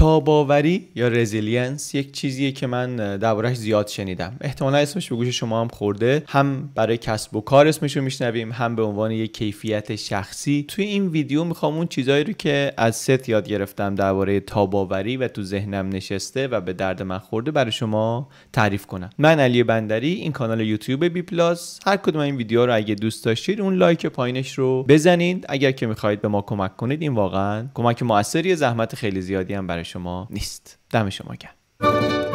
تاباوری یا رزیلینس یک چیزیه که من دربارهش زیاد شنیدم احتمالا اسمش به گوش شما هم خورده هم برای کسب و کار اسمش رو میشنویم هم به عنوان یک کیفیت شخصی توی این ویدیو میخوام اون چیزایی رو که از ست یاد گرفتم درباره تاباوری و تو ذهنم نشسته و به درد من خورده برای شما تعریف کنم من علی بندری این کانال یوتیوب بی پلاس هر کدوم این ویدیو رو اگه دوست داشتید اون لایک پایینش رو بزنید اگر که میخواهید به ما کمک کنید این واقعا کمک موثری زحمت خیلی زیادی هم برای شما نیست دم شما گرم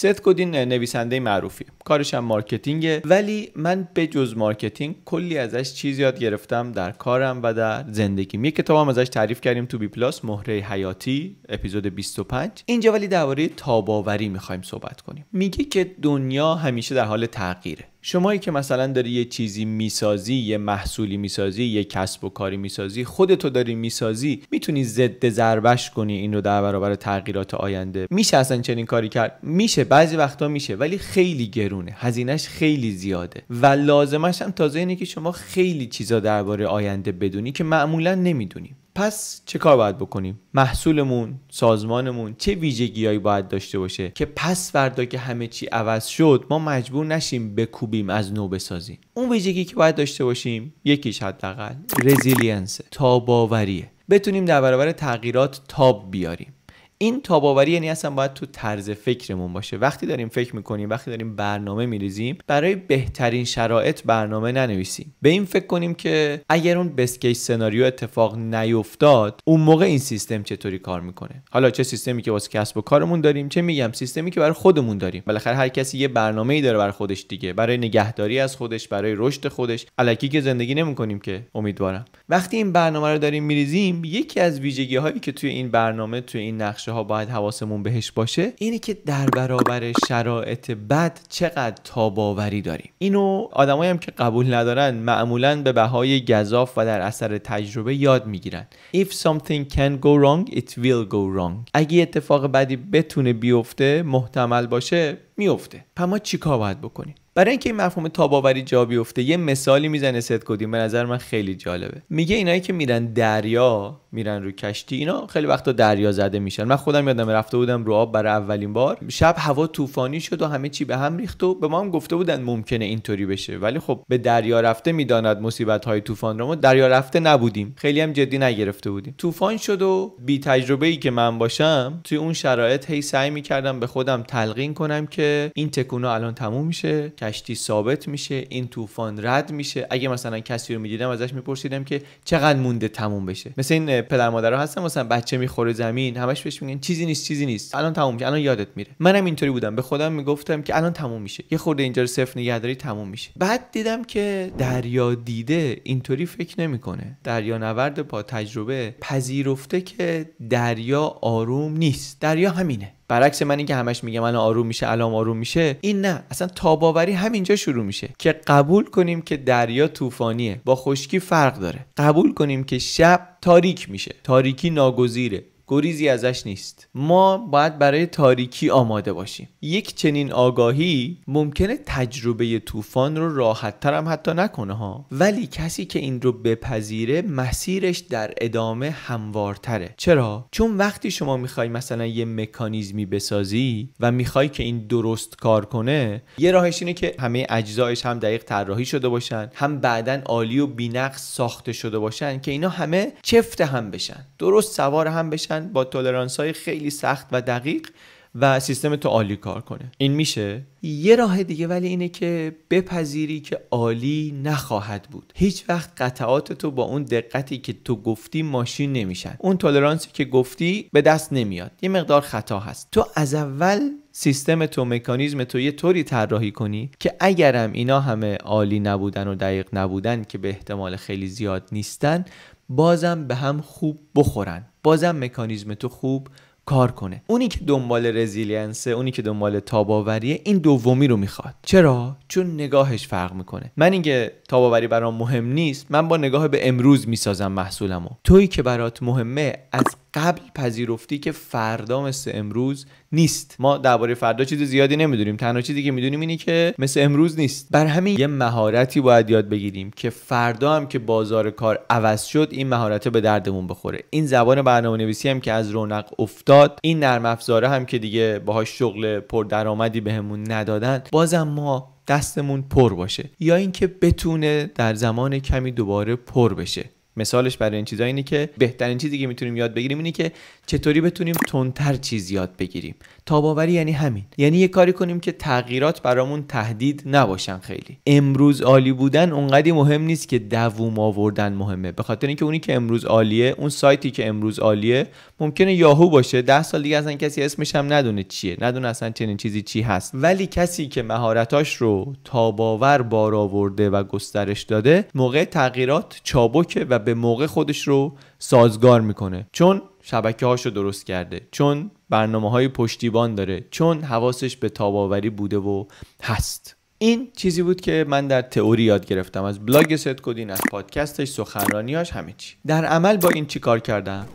ست کدین نویسنده معروفی کارش هم مارکتینگه ولی من به جز مارکتینگ کلی ازش چیز یاد گرفتم در کارم و در زندگیم یک کتابم ازش تعریف کردیم تو بی پلاس مهره حیاتی اپیزود 25 اینجا ولی درباره تاباوری میخوایم صحبت کنیم میگه که دنیا همیشه در حال تغییره شمایی که مثلا داری یه چیزی میسازی یه محصولی میسازی یه کسب و کاری میسازی خودتو داری میسازی میتونی ضد ضربش کنی این رو در برابر تغییرات آینده میشه اصلا چنین کاری کرد میشه بعضی وقتا میشه ولی خیلی گرونه هزینهش خیلی زیاده و لازمش هم تازه اینه که شما خیلی چیزا درباره آینده بدونی که معمولا نمیدونیم پس چه کار باید بکنیم محصولمون سازمانمون چه ویژگیهایی باید داشته باشه که پس فردا که همه چی عوض شد ما مجبور نشیم بکوبیم از نو بسازیم اون ویژگی که باید داشته باشیم یکیش حداقل رزیلینس تاباوریه بتونیم در برابر تغییرات تاب بیاریم این تاباوری یعنی اصلا باید تو طرز فکرمون باشه وقتی داریم فکر میکنیم وقتی داریم برنامه میریزیم برای بهترین شرایط برنامه ننویسیم به این فکر کنیم که اگر اون بسکی سناریو اتفاق نیفتاد اون موقع این سیستم چطوری کار میکنه حالا چه سیستمی که واسه کسب و کارمون داریم چه میگم سیستمی که برای خودمون داریم بالاخره هر کسی یه برنامه ای داره برای خودش دیگه برای نگهداری از خودش برای رشد خودش الکی که زندگی نمیکنیم که امیدوارم وقتی این برنامه رو داریم میریزیم یکی از ویژگی هایی که توی این برنامه توی این نقشه بچه ها باید حواسمون بهش باشه اینه که در برابر شرایط بد چقدر تاباوری داریم اینو آدمایی هم که قبول ندارن معمولا به بهای گذاف و در اثر تجربه یاد میگیرن if something can go wrong it will go wrong اگه اتفاق بدی بتونه بیفته محتمل باشه میفته پس ما چیکار باید بکنیم برای اینکه این مفهوم تاباوری جا بیفته یه مثالی میزنه ست کدیم به نظر من خیلی جالبه میگه اینایی که میرن دریا میرن رو کشتی اینا خیلی وقتا دریا زده میشن من خودم یادم رفته بودم رو آب برای اولین بار شب هوا طوفانی شد و همه چی به هم ریخت و به ما هم گفته بودن ممکنه اینطوری بشه ولی خب به دریا رفته میداند مصیبت های طوفان رو ما دریا رفته نبودیم خیلی هم جدی نگرفته بودیم طوفان شد و بی تجربه ای که من باشم توی اون شرایط هی سعی میکردم به خودم تلقین کنم که این تکونا الان تموم میشه کشتی ثابت میشه این طوفان رد میشه اگه مثلا کسی رو میدیدم ازش میپرسیدم که چقدر مونده تموم بشه مثل این پدر مادرها هستن مثلا بچه میخوره زمین همش بهش میگن چیزی نیست چیزی نیست الان تموم میشه الان یادت میره منم اینطوری بودم به خودم میگفتم که الان تموم میشه یه خورده اینجا رو صفر نگهداری تموم میشه بعد دیدم که دریا دیده اینطوری فکر نمیکنه دریا نورد با تجربه پذیرفته که دریا آروم نیست دریا همینه برعکس من که همش میگم من آروم میشه الان آروم میشه این نه اصلا تاباوری همینجا شروع میشه که قبول کنیم که دریا طوفانیه با خشکی فرق داره قبول کنیم که شب تاریک میشه تاریکی ناگزیره گریزی ازش نیست ما باید برای تاریکی آماده باشیم یک چنین آگاهی ممکنه تجربه طوفان رو راحتتر هم حتی نکنه ها ولی کسی که این رو بپذیره مسیرش در ادامه هموارتره چرا چون وقتی شما میخوای مثلا یه مکانیزمی بسازی و میخوای که این درست کار کنه یه راهش اینه که همه اجزایش هم دقیق طراحی شده باشن هم بعدا عالی و بینقص ساخته شده باشن که اینا همه چفت هم بشن درست سوار هم بشن با تولرانس های خیلی سخت و دقیق و سیستم تو عالی کار کنه این میشه یه راه دیگه ولی اینه که بپذیری که عالی نخواهد بود هیچ وقت قطعات تو با اون دقتی که تو گفتی ماشین نمیشن اون تولرانسی که گفتی به دست نمیاد یه مقدار خطا هست تو از اول سیستم تو مکانیزم تو یه طوری طراحی کنی که اگرم اینا همه عالی نبودن و دقیق نبودن که به احتمال خیلی زیاد نیستن بازم به هم خوب بخورن بازم مکانیزم تو خوب کار کنه اونی که دنبال رزیلینسه اونی که دنبال تاباوریه این دومی رو میخواد چرا چون نگاهش فرق میکنه من اینکه تاباوری برام مهم نیست من با نگاه به امروز میسازم محصولمو تویی که برات مهمه از قبل پذیرفتی که فردا مثل امروز نیست ما درباره فردا چیز زیادی نمیدونیم تنها چیزی که میدونیم اینه که مثل امروز نیست بر همین یه مهارتی باید یاد بگیریم که فردا هم که بازار کار عوض شد این مهارت به دردمون بخوره این زبان برنامه نویسی هم که از رونق افتاد این نرم افزاره هم که دیگه باهاش شغل پردرآمدی بهمون ندادن بازم ما دستمون پر باشه یا اینکه بتونه در زمان کمی دوباره پر بشه مثالش برای این چیزا اینه که بهترین چیزی که میتونیم یاد بگیریم اینه که چطوری بتونیم تندتر چیز یاد بگیریم تاباوری یعنی همین یعنی یه کاری کنیم که تغییرات برامون تهدید نباشن خیلی امروز عالی بودن اونقدی مهم نیست که دووم آوردن مهمه به خاطر اینکه اونی که امروز عالیه اون سایتی که امروز عالیه ممکنه یاهو باشه ده سال دیگه اصلا کسی اسمش هم ندونه چیه ندونه اصلا چنین چیزی چی هست ولی کسی که مهارتاش رو تاباور بار آورده و گسترش داده موقع تغییرات چابکه و به موقع خودش رو سازگار میکنه چون شبکه هاشو درست کرده چون برنامه های پشتیبان داره چون حواسش به تاباوری بوده و هست این چیزی بود که من در تئوری یاد گرفتم از بلاگ ست کدین از پادکستش سخنرانیاش همه چی در عمل با این چی کار کردم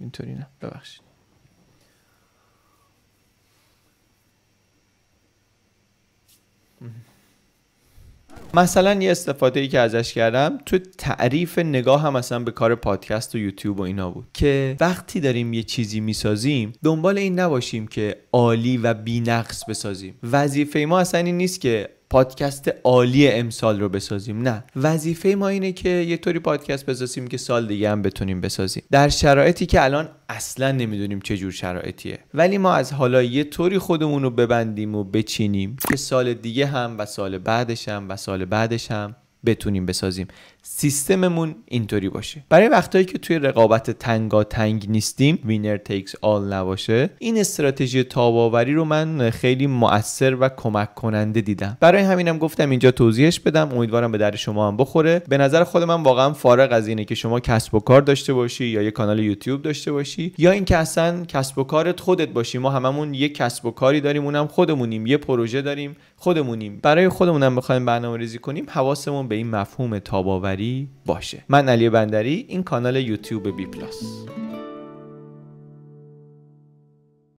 اینطوری نه ببخشید مثلا یه استفاده ای که ازش کردم تو تعریف نگاه هم مثلا به کار پادکست و یوتیوب و اینا بود که وقتی داریم یه چیزی میسازیم دنبال این نباشیم که عالی و بینقص بسازیم وظیفه ما اصلا این نیست که پادکست عالی امسال رو بسازیم نه وظیفه ما اینه که یه طوری پادکست بسازیم که سال دیگه هم بتونیم بسازیم در شرایطی که الان اصلا نمیدونیم چه جور شرایطیه ولی ما از حالا یه طوری خودمون رو ببندیم و بچینیم که سال دیگه هم و سال بعدش هم و سال بعدش هم بتونیم بسازیم سیستممون اینطوری باشه برای وقتهایی که توی رقابت تنگا تنگ نیستیم وینر تیکس آل نباشه این استراتژی تاباوری رو من خیلی مؤثر و کمک کننده دیدم برای همینم گفتم اینجا توضیحش بدم امیدوارم به در شما هم بخوره به نظر خود من واقعا فارغ از اینه که شما کسب و کار داشته باشی یا یه کانال یوتیوب داشته باشی یا اینکه اصلا کسب و کارت خودت باشی ما هممون یه کسب و کاری داریم اونم خودمونیم یه پروژه داریم خودمونیم برای خودمونم بخوایم برنامه‌ریزی کنیم به این مفهوم تاباوری باشه من علی بندری این کانال یوتیوب بی پلاس